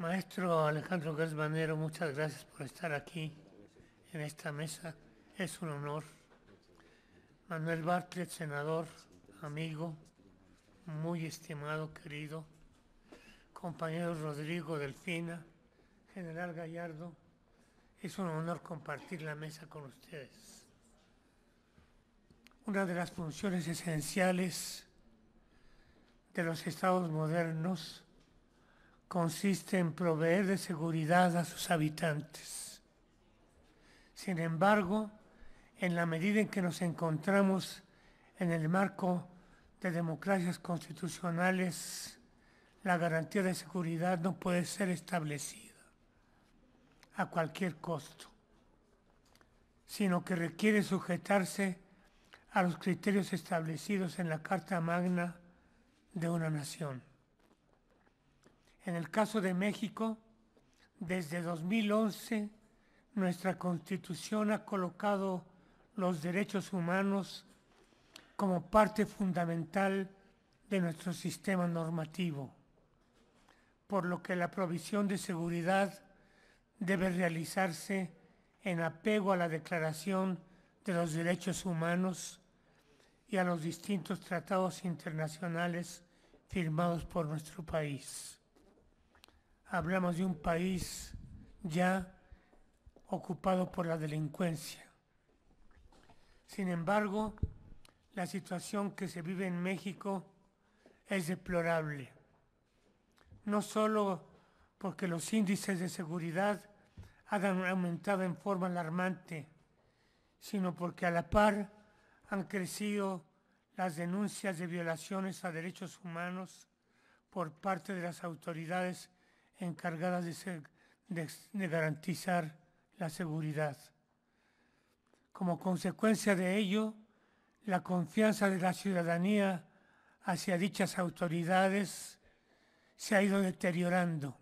Maestro Alejandro Gasbanero, muchas gracias por estar aquí en esta mesa. Es un honor. Manuel Bartlett, senador, amigo, muy estimado, querido. Compañero Rodrigo Delfina, general Gallardo, es un honor compartir la mesa con ustedes. Una de las funciones esenciales de los estados modernos consiste en proveer de seguridad a sus habitantes. Sin embargo, en la medida en que nos encontramos en el marco de democracias constitucionales, la garantía de seguridad no puede ser establecida a cualquier costo, sino que requiere sujetarse a los criterios establecidos en la Carta Magna de una nación. En el caso de México, desde 2011, nuestra constitución ha colocado los derechos humanos como parte fundamental de nuestro sistema normativo, por lo que la provisión de seguridad debe realizarse en apego a la Declaración de los Derechos Humanos y a los distintos tratados internacionales firmados por nuestro país hablamos de un país ya ocupado por la delincuencia. Sin embargo, la situación que se vive en México es deplorable, no solo porque los índices de seguridad han aumentado en forma alarmante, sino porque a la par han crecido las denuncias de violaciones a derechos humanos por parte de las autoridades encargada de garantizar la seguridad. Como consecuencia de ello, la confianza de la ciudadanía hacia dichas autoridades se ha ido deteriorando,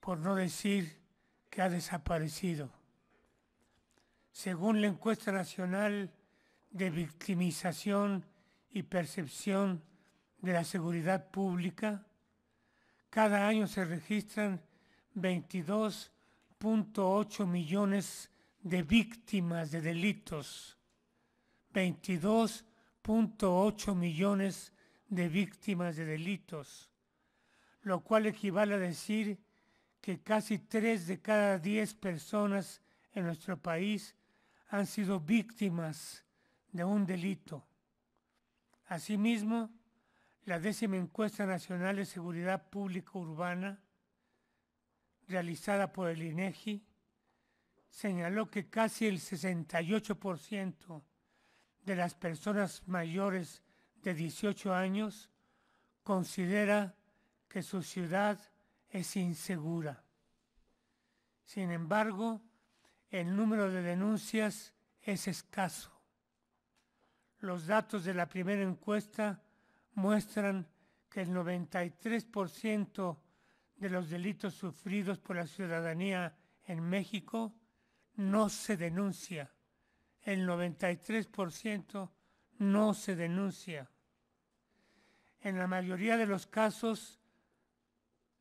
por no decir que ha desaparecido. Según la encuesta nacional de victimización y percepción de la seguridad pública, cada año se registran 22.8 millones de víctimas de delitos. 22.8 millones de víctimas de delitos, lo cual equivale a decir que casi 3 de cada 10 personas en nuestro país han sido víctimas de un delito. Asimismo, la décima encuesta nacional de seguridad pública urbana, realizada por el INEGI, e señaló que casi el 68% de las personas mayores de 18 años considera que su ciudad es insegura. Sin embargo, el número de denuncias es escaso. Los datos de la primera encuesta muestran que el 93% de los delitos sufridos por la ciudadanía en México no se denuncia. El 93% no se denuncia. En la mayoría de los casos,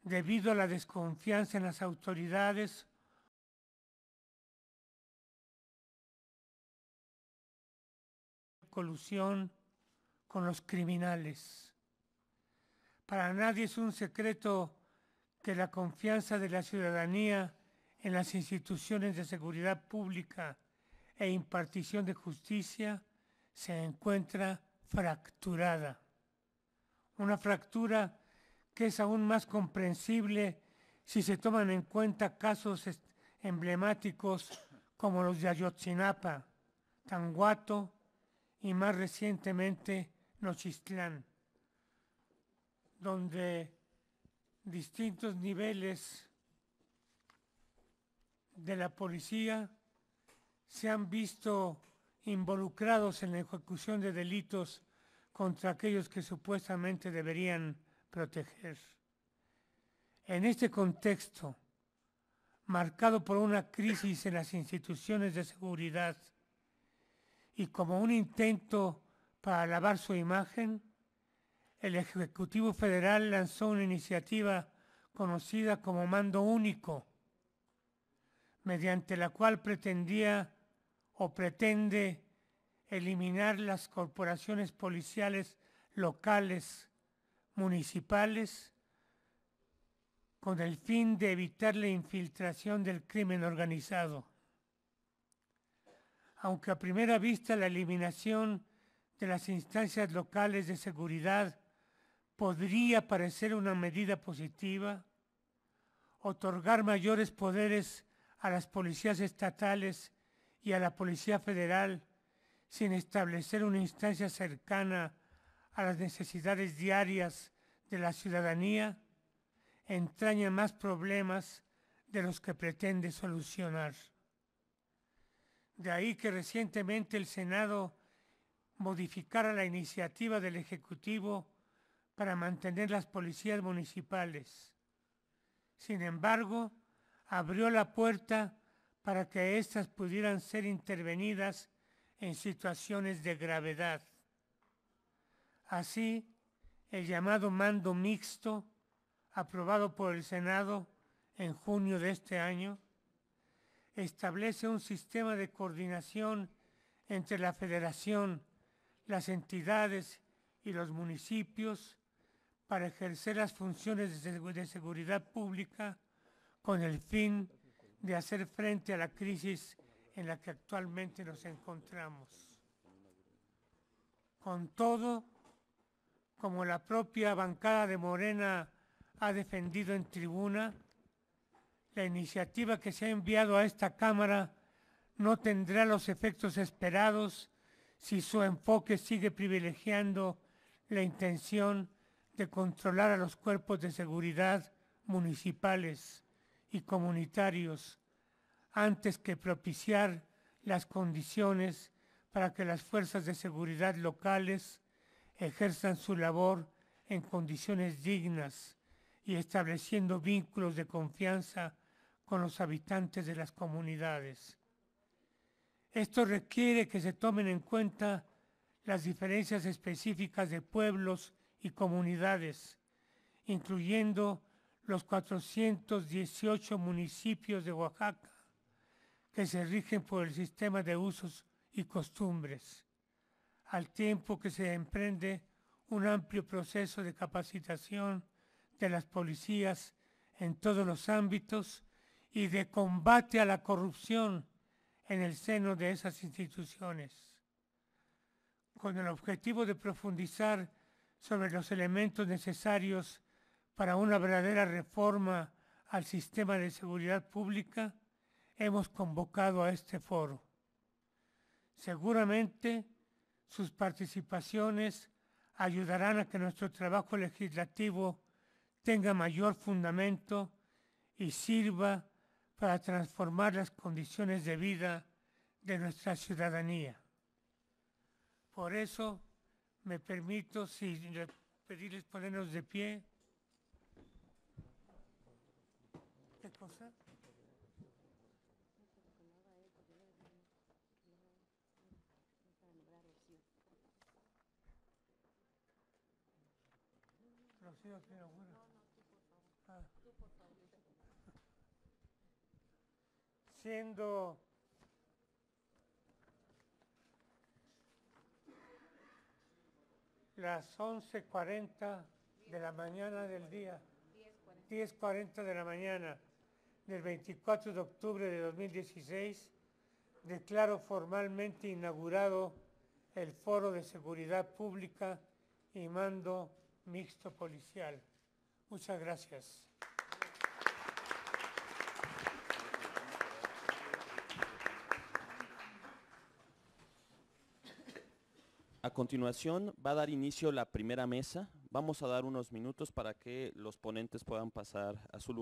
debido a la desconfianza en las autoridades colusión con los criminales. Para nadie es un secreto que la confianza de la ciudadanía en las instituciones de seguridad pública e impartición de justicia se encuentra fracturada. Una fractura que es aún más comprensible si se toman en cuenta casos emblemáticos como los de Ayotzinapa, Tanguato y más recientemente Nochistlán, donde distintos niveles de la policía se han visto involucrados en la ejecución de delitos contra aquellos que supuestamente deberían proteger. En este contexto, marcado por una crisis en las instituciones de seguridad y como un intento para alabar su imagen, el Ejecutivo Federal lanzó una iniciativa conocida como Mando Único, mediante la cual pretendía o pretende eliminar las corporaciones policiales locales, municipales, con el fin de evitar la infiltración del crimen organizado. Aunque a primera vista la eliminación de las instancias locales de seguridad podría parecer una medida positiva, otorgar mayores poderes a las policías estatales y a la Policía Federal sin establecer una instancia cercana a las necesidades diarias de la ciudadanía, entraña más problemas de los que pretende solucionar. De ahí que recientemente el Senado modificara la iniciativa del Ejecutivo para mantener las policías municipales. Sin embargo, abrió la puerta para que éstas pudieran ser intervenidas en situaciones de gravedad. Así, el llamado mando mixto, aprobado por el Senado en junio de este año, establece un sistema de coordinación entre la Federación, las entidades y los municipios para ejercer las funciones de seguridad pública con el fin de hacer frente a la crisis en la que actualmente nos encontramos. Con todo, como la propia bancada de Morena ha defendido en tribuna, la iniciativa que se ha enviado a esta Cámara no tendrá los efectos esperados si su enfoque sigue privilegiando la intención de controlar a los cuerpos de seguridad municipales y comunitarios antes que propiciar las condiciones para que las fuerzas de seguridad locales ejerzan su labor en condiciones dignas y estableciendo vínculos de confianza con los habitantes de las comunidades. Esto requiere que se tomen en cuenta las diferencias específicas de pueblos y comunidades, incluyendo los 418 municipios de Oaxaca que se rigen por el sistema de usos y costumbres, al tiempo que se emprende un amplio proceso de capacitación de las policías en todos los ámbitos y de combate a la corrupción en el seno de esas instituciones, con el objetivo de profundizar sobre los elementos necesarios para una verdadera reforma al sistema de seguridad pública, hemos convocado a este foro. Seguramente sus participaciones ayudarán a que nuestro trabajo legislativo tenga mayor fundamento y sirva para transformar las condiciones de vida de nuestra ciudadanía. Por eso me permito, sin pedirles ponernos de pie. ¿Qué cosa? siendo las 11.40 de la mañana del día, 10.40 de la mañana del 24 de octubre de 2016, declaro formalmente inaugurado el Foro de Seguridad Pública y Mando Mixto Policial. Muchas gracias. A continuación va a dar inicio la primera mesa. Vamos a dar unos minutos para que los ponentes puedan pasar a su lugar.